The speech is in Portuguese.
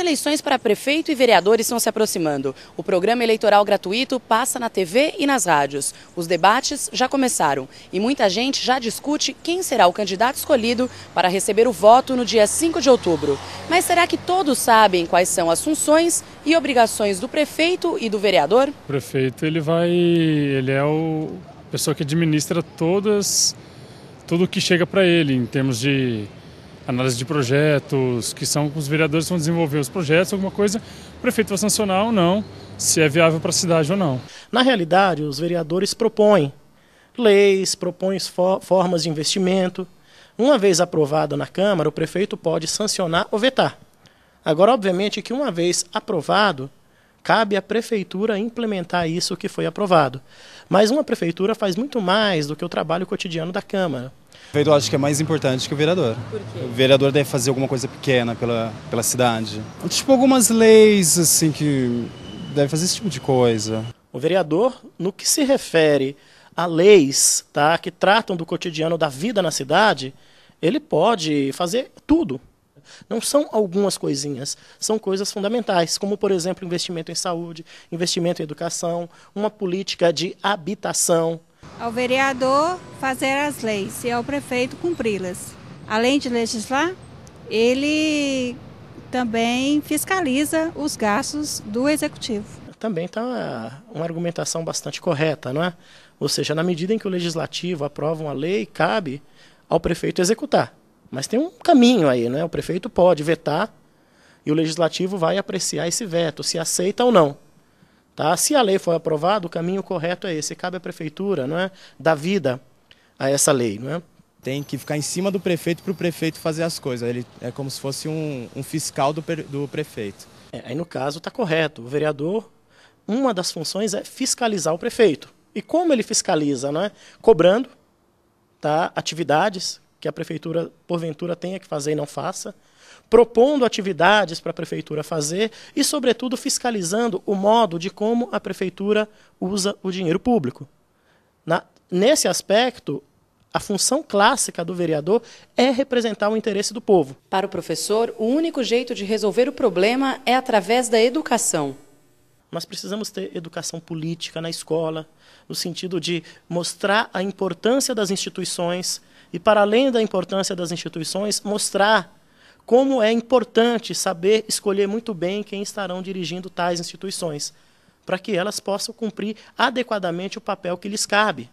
eleições para prefeito e vereadores estão se aproximando. O programa eleitoral gratuito passa na TV e nas rádios. Os debates já começaram e muita gente já discute quem será o candidato escolhido para receber o voto no dia 5 de outubro. Mas será que todos sabem quais são as funções e obrigações do prefeito e do vereador? O prefeito, ele vai, ele é o pessoa que administra todas tudo que chega para ele em termos de análise de projetos, que são os vereadores vão desenvolver os projetos, alguma coisa, o prefeito vai sancionar ou não, se é viável para a cidade ou não. Na realidade, os vereadores propõem leis, propõem formas de investimento. Uma vez aprovado na Câmara, o prefeito pode sancionar ou vetar. Agora, obviamente, que uma vez aprovado, cabe à prefeitura implementar isso que foi aprovado. Mas uma prefeitura faz muito mais do que o trabalho cotidiano da Câmara. O vereador acho que é mais importante que o vereador. Por quê? O vereador deve fazer alguma coisa pequena pela, pela cidade. Tipo algumas leis, assim, que deve fazer esse tipo de coisa. O vereador, no que se refere a leis tá, que tratam do cotidiano da vida na cidade, ele pode fazer tudo. Não são algumas coisinhas, são coisas fundamentais, como, por exemplo, investimento em saúde, investimento em educação, uma política de habitação, ao vereador fazer as leis e ao prefeito cumpri-las. Além de legislar, ele também fiscaliza os gastos do executivo. Também está uma argumentação bastante correta, não é? Ou seja, na medida em que o legislativo aprova uma lei, cabe ao prefeito executar. Mas tem um caminho aí, né? O prefeito pode vetar e o legislativo vai apreciar esse veto, se aceita ou não. Tá? Se a lei for aprovada, o caminho correto é esse. Cabe à prefeitura não é? dar vida a essa lei. Não é? Tem que ficar em cima do prefeito para o prefeito fazer as coisas. Ele é como se fosse um, um fiscal do, do prefeito. É, aí, no caso, está correto. O vereador, uma das funções é fiscalizar o prefeito. E como ele fiscaliza? Não é? Cobrando tá? atividades que a prefeitura, porventura, tenha que fazer e não faça, propondo atividades para a prefeitura fazer e, sobretudo, fiscalizando o modo de como a prefeitura usa o dinheiro público. Na, nesse aspecto, a função clássica do vereador é representar o interesse do povo. Para o professor, o único jeito de resolver o problema é através da educação. Nós precisamos ter educação política na escola, no sentido de mostrar a importância das instituições, e para além da importância das instituições, mostrar como é importante saber escolher muito bem quem estarão dirigindo tais instituições, para que elas possam cumprir adequadamente o papel que lhes cabe.